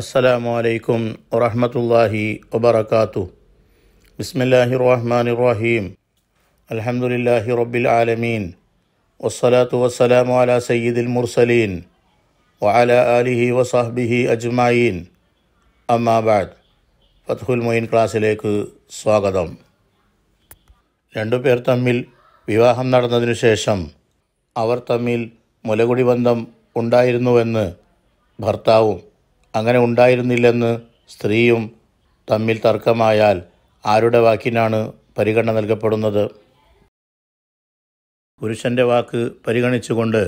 അസ്സലാമു അലൈക്കും വറഹമത്തല്ലാഹി വബർക്കാത്തു ബിസ്മില്ലാഹി റഹ്മാൻ റഹീം അലഹമുല്ലാഹി റബ്ബിൽ ആലമീൻ വസ്സലാത്തു വസ്സലാമു അല സയ്യിദിൽ മുർസലീൻ വഅല ആലിഹി വസാഹ്ബിഹി അജ്മായീൻ അമ്മാബാദ് ഫത്ഹുൽ മൊയിൻ ക്ലാസ്സിലേക്ക് സ്വാഗതം രണ്ടു പേർ തമ്മിൽ വിവാഹം നടന്നതിനു ശേഷം അവർ തമ്മിൽ മുലകുടി ബന്ധം ഉണ്ടായിരുന്നുവെന്ന് ഭർത്താവും അങ്ങനെ ഉണ്ടായിരുന്നില്ലെന്ന് സ്ത്രീയും തമ്മിൽ തർക്കമായാൽ ആരുടെ വാക്കിനാണ് പരിഗണന നൽകപ്പെടുന്നത് പുരുഷൻ്റെ വാക്ക് പരിഗണിച്ചുകൊണ്ട്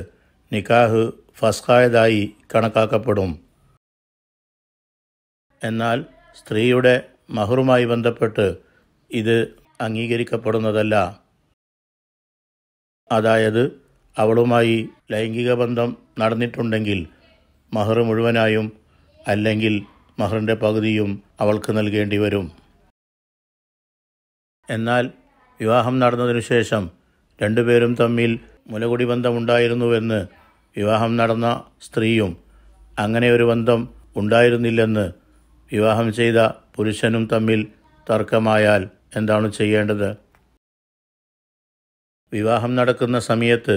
നിക്കാഹ് ഫസ്ഖായതായി കണക്കാക്കപ്പെടും എന്നാൽ സ്ത്രീയുടെ മഹറുമായി ബന്ധപ്പെട്ട് ഇത് അംഗീകരിക്കപ്പെടുന്നതല്ല അതായത് അവളുമായി ലൈംഗിക ബന്ധം നടന്നിട്ടുണ്ടെങ്കിൽ മഹർ മുഴുവനായും അല്ലെങ്കിൽ മഹറിൻ്റെ പകുതിയും അവൾക്ക് നൽകേണ്ടി വരും എന്നാൽ വിവാഹം നടന്നതിനു ശേഷം രണ്ടുപേരും തമ്മിൽ മുലകുടി ബന്ധമുണ്ടായിരുന്നുവെന്ന് വിവാഹം നടന്ന സ്ത്രീയും അങ്ങനെ ഒരു ബന്ധം ഉണ്ടായിരുന്നില്ലെന്ന് വിവാഹം ചെയ്ത പുരുഷനും തമ്മിൽ തർക്കമായാൽ എന്താണ് ചെയ്യേണ്ടത് വിവാഹം നടക്കുന്ന സമയത്ത്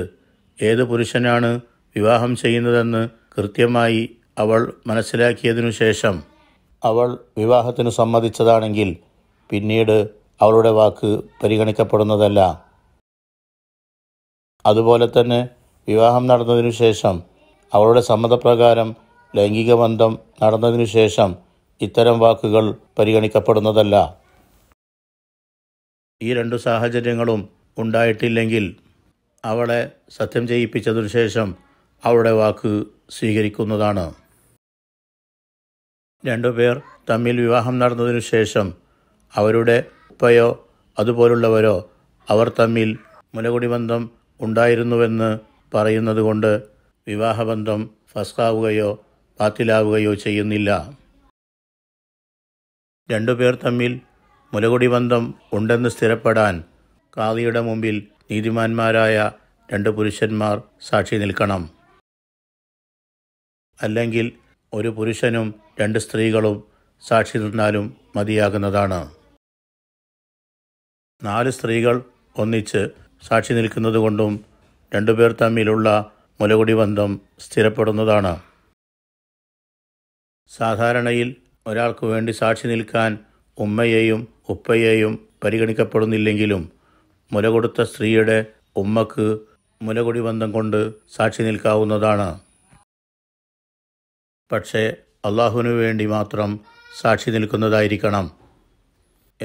ഏത് പുരുഷനാണ് വിവാഹം ചെയ്യുന്നതെന്ന് കൃത്യമായി അവൾ മനസ്സിലാക്കിയതിനു ശേഷം അവൾ വിവാഹത്തിന് സമ്മതിച്ചതാണെങ്കിൽ പിന്നീട് അവളുടെ വാക്ക് പരിഗണിക്കപ്പെടുന്നതല്ല അതുപോലെ തന്നെ വിവാഹം നടന്നതിനു ശേഷം അവളുടെ സമ്മതപ്രകാരം ലൈംഗിക ബന്ധം നടന്നതിനു ശേഷം ഇത്തരം വാക്കുകൾ പരിഗണിക്കപ്പെടുന്നതല്ല ഈ രണ്ടു സാഹചര്യങ്ങളും ഉണ്ടായിട്ടില്ലെങ്കിൽ അവളെ സത്യം ചെയ്യിപ്പിച്ചതിനു ശേഷം അവളുടെ വാക്ക് സ്വീകരിക്കുന്നതാണ് രണ്ടുപേർ തമ്മിൽ വിവാഹം നടന്നതിനു ശേഷം അവരുടെ ഉപ്പയോ അതുപോലുള്ളവരോ അവർ തമ്മിൽ മുലകുടി ബന്ധം ഉണ്ടായിരുന്നുവെന്ന് പറയുന്നതുകൊണ്ട് വിവാഹബന്ധം ഫസ്കാവുകയോ പാത്തിലാവുകയോ ചെയ്യുന്നില്ല രണ്ടുപേർ തമ്മിൽ മുലകുടി ബന്ധം ഉണ്ടെന്ന് സ്ഥിരപ്പെടാൻ കാതിയുടെ മുമ്പിൽ നീതിമാന്മാരായ രണ്ട് പുരുഷന്മാർ സാക്ഷി നിൽക്കണം അല്ലെങ്കിൽ ഒരു പുരുഷനും രണ്ട് സ്ത്രീകളും സാക്ഷി നിന്നാലും മതിയാകുന്നതാണ് നാല് സ്ത്രീകൾ ഒന്നിച്ച് സാക്ഷി നിൽക്കുന്നത് കൊണ്ടും രണ്ടുപേർ തമ്മിലുള്ള മുലകുടി ബന്ധം സ്ഥിരപ്പെടുന്നതാണ് സാധാരണയിൽ ഒരാൾക്ക് വേണ്ടി സാക്ഷി നിൽക്കാൻ ഉമ്മയെയും ഉപ്പയെയും പരിഗണിക്കപ്പെടുന്നില്ലെങ്കിലും മുല കൊടുത്ത സ്ത്രീയുടെ ഉമ്മക്ക് മുലകുടി ബന്ധം കൊണ്ട് സാക്ഷി നിൽക്കാവുന്നതാണ് പക്ഷേ അള്ളാഹുവിനു വേണ്ടി മാത്രം സാക്ഷി നിൽക്കുന്നതായിരിക്കണം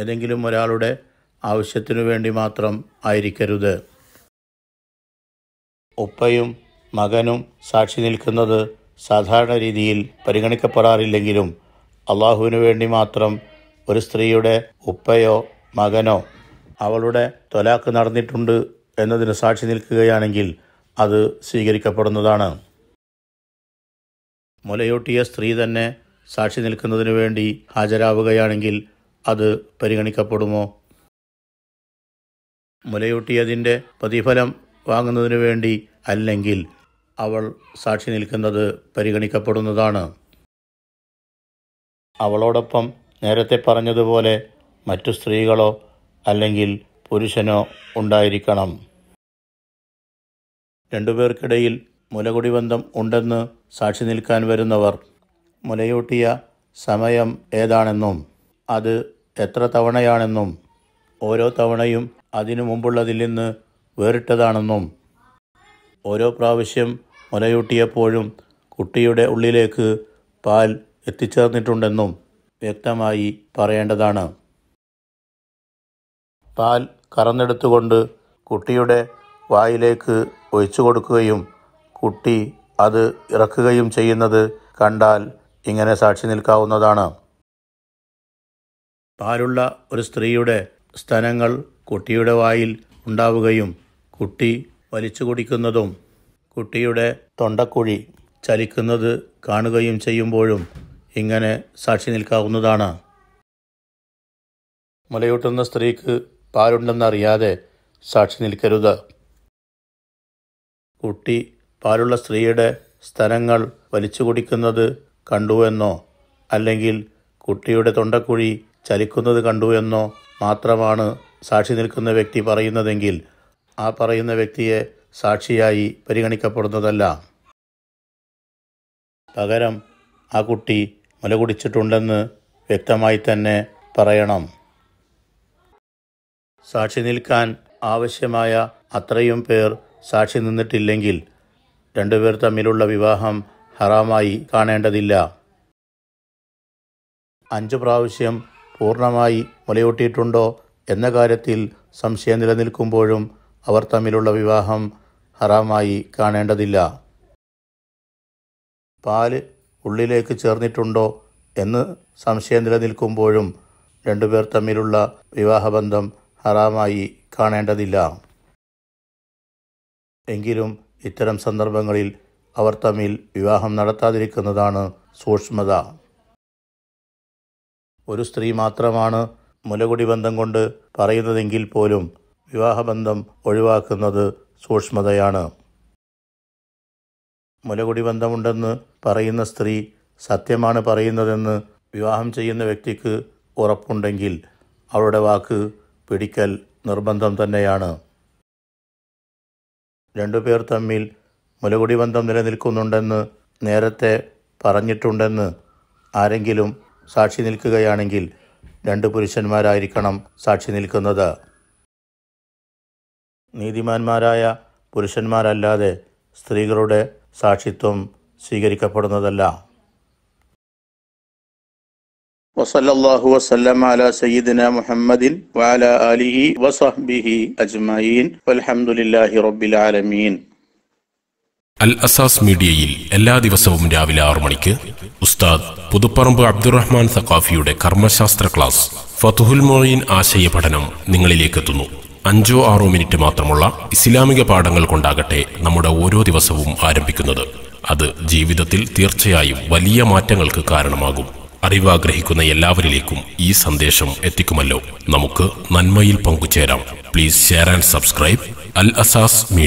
ഏതെങ്കിലും ഒരാളുടെ ആവശ്യത്തിനു വേണ്ടി മാത്രം ആയിരിക്കരുത് ഉപ്പയും മകനും സാക്ഷി നിൽക്കുന്നത് സാധാരണ രീതിയിൽ പരിഗണിക്കപ്പെടാറില്ലെങ്കിലും അള്ളാഹുവിനു വേണ്ടി മാത്രം ഒരു സ്ത്രീയുടെ ഉപ്പയോ മകനോ അവളുടെ തൊലാക്ക് നടന്നിട്ടുണ്ട് എന്നതിന് സാക്ഷി നിൽക്കുകയാണെങ്കിൽ അത് സ്വീകരിക്കപ്പെടുന്നതാണ് മുലയൂട്ടിയ സ്ത്രീ തന്നെ സാക്ഷി നിൽക്കുന്നതിനു വേണ്ടി ഹാജരാവുകയാണെങ്കിൽ അത് പരിഗണിക്കപ്പെടുമോ മുലയൂട്ടിയതിൻ്റെ പ്രതിഫലം വാങ്ങുന്നതിനു വേണ്ടി അല്ലെങ്കിൽ അവൾ സാക്ഷി നിൽക്കുന്നത് പരിഗണിക്കപ്പെടുന്നതാണ് അവളോടൊപ്പം നേരത്തെ പറഞ്ഞതുപോലെ മറ്റു സ്ത്രീകളോ അല്ലെങ്കിൽ പുരുഷനോ ഉണ്ടായിരിക്കണം രണ്ടുപേർക്കിടയിൽ മുലകുടി ബന്ധം ഉണ്ടെന്ന് സാക്ഷി നിൽക്കാൻ വരുന്നവർ മുലയൂട്ടിയ സമയം ഏതാണെന്നും അത് എത്ര തവണയാണെന്നും ഓരോ തവണയും അതിനു മുമ്പുള്ളതിൽ നിന്ന് വേറിട്ടതാണെന്നും ഓരോ പ്രാവശ്യം മുലയൂട്ടിയപ്പോഴും കുട്ടിയുടെ ഉള്ളിലേക്ക് പാൽ എത്തിച്ചേർന്നിട്ടുണ്ടെന്നും വ്യക്തമായി പറയേണ്ടതാണ് പാൽ കറന്നെടുത്തുകൊണ്ട് കുട്ടിയുടെ വായിലേക്ക് ഒഴിച്ചു കൊടുക്കുകയും കുട്ടി അത് ഇറക്കുകയും ചെയ്യുന്നത് കണ്ടാൽ ഇങ്ങനെ സാക്ഷി നിൽക്കാവുന്നതാണ് പാലുള്ള ഒരു സ്ത്രീയുടെ സ്തനങ്ങൾ കുട്ടിയുടെ വായിൽ ഉണ്ടാവുകയും കുട്ടി വലിച്ചു കുടിക്കുന്നതും കുട്ടിയുടെ തൊണ്ടക്കുഴി ചലിക്കുന്നത് കാണുകയും ചെയ്യുമ്പോഴും ഇങ്ങനെ സാക്ഷി നിൽക്കാവുന്നതാണ് മുലയൂട്ടുന്ന സ്ത്രീക്ക് പാലുണ്ടെന്നറിയാതെ സാക്ഷി നിൽക്കരുത് കുട്ടി പാലുള്ള സ്ത്രീയുടെ സ്തനങ്ങൾ വലിച്ചു കുടിക്കുന്നത് കണ്ടുവെന്നോ അല്ലെങ്കിൽ കുട്ടിയുടെ തൊണ്ടക്കുഴി ചലിക്കുന്നത് കണ്ടുവെന്നോ മാത്രമാണ് സാക്ഷി നിൽക്കുന്ന വ്യക്തി പറയുന്നതെങ്കിൽ ആ പറയുന്ന വ്യക്തിയെ സാക്ഷിയായി പരിഗണിക്കപ്പെടുന്നതല്ല പകരം ആ കുട്ടി മുല കുടിച്ചിട്ടുണ്ടെന്ന് വ്യക്തമായി തന്നെ പറയണം സാക്ഷി നിൽക്കാൻ ആവശ്യമായ അത്രയും പേർ സാക്ഷി നിന്നിട്ടില്ലെങ്കിൽ രണ്ടുപേർ തമ്മിലുള്ള വിവാഹം ഹറാമായി കാണേണ്ടതില്ല അഞ്ചു പ്രാവശ്യം പൂർണ്ണമായി മുലയൂട്ടിയിട്ടുണ്ടോ എന്ന കാര്യത്തിൽ സംശയം നിലനിൽക്കുമ്പോഴും അവർ തമ്മിലുള്ള വിവാഹം ഹറാമായി കാണേണ്ടതില്ല പാല് ഉള്ളിലേക്ക് ചേർന്നിട്ടുണ്ടോ എന്ന് സംശയം നിലനിൽക്കുമ്പോഴും രണ്ടുപേർ തമ്മിലുള്ള വിവാഹബന്ധം ഹറാമായി കാണേണ്ടതില്ല എങ്കിലും ഇത്തരം സന്ദർഭങ്ങളിൽ അവർ തമ്മിൽ വിവാഹം നടത്താതിരിക്കുന്നതാണ് സൂക്ഷ്മത ഒരു സ്ത്രീ മാത്രമാണ് മുലകുടി ബന്ധം കൊണ്ട് പറയുന്നതെങ്കിൽ പോലും വിവാഹബന്ധം ഒഴിവാക്കുന്നത് സൂക്ഷ്മതയാണ് മുലകുടി ബന്ധമുണ്ടെന്ന് പറയുന്ന സ്ത്രീ സത്യമാണ് പറയുന്നതെന്ന് വിവാഹം ചെയ്യുന്ന വ്യക്തിക്ക് ഉറപ്പുണ്ടെങ്കിൽ അവളുടെ വാക്ക് പിടിക്കൽ നിർബന്ധം തന്നെയാണ് രണ്ടുപേർ തമ്മിൽ മുലകുടി ബന്ധം നിലനിൽക്കുന്നുണ്ടെന്ന് നേരത്തെ പറഞ്ഞിട്ടുണ്ടെന്ന് ആരെങ്കിലും സാക്ഷി നിൽക്കുകയാണെങ്കിൽ രണ്ട് പുരുഷന്മാരായിരിക്കണം സാക്ഷി നിൽക്കുന്നത് നീതിമാന്മാരായ പുരുഷന്മാരല്ലാതെ സ്ത്രീകളുടെ സാക്ഷിത്വം സ്വീകരിക്കപ്പെടുന്നതല്ല وصلى الله وسلم على سيدنا محمد وعلى آله وصحبه أجمعين والحمد لله رب العالمين അൽ അസാസ് മീഡിയയിൽ എല്ലാ ദിവസവും രാവിലെ ആറു മണിക്ക് ഉസ്താദ് പുതുപ്പറമ്പ് അബ്ദുറഹ്മാൻ സഖാഫിയുടെ കർമ്മശാസ്ത്ര ക്ലാസ് ഫതുഹുൽ മൊയ്ൻ ആശയ പഠനം നിങ്ങളിലേക്കെത്തുന്നു അഞ്ചോ ആറോ മിനിറ്റ് മാത്രമുള്ള ഇസ്ലാമിക പാഠങ്ങൾ കൊണ്ടാകട്ടെ നമ്മുടെ ഓരോ ദിവസവും ആരംഭിക്കുന്നത് അത് ജീവിതത്തിൽ തീർച്ചയായും വലിയ മാറ്റങ്ങൾക്ക് കാരണമാകും അറിവാഗ്രഹിക്കുന്ന എല്ലാവരിലേക്കും ഈ സന്ദേശം എത്തിക്കുമല്ലോ നമുക്ക് നന്മയിൽ പങ്കുചേരാം please share and subscribe Al Asas media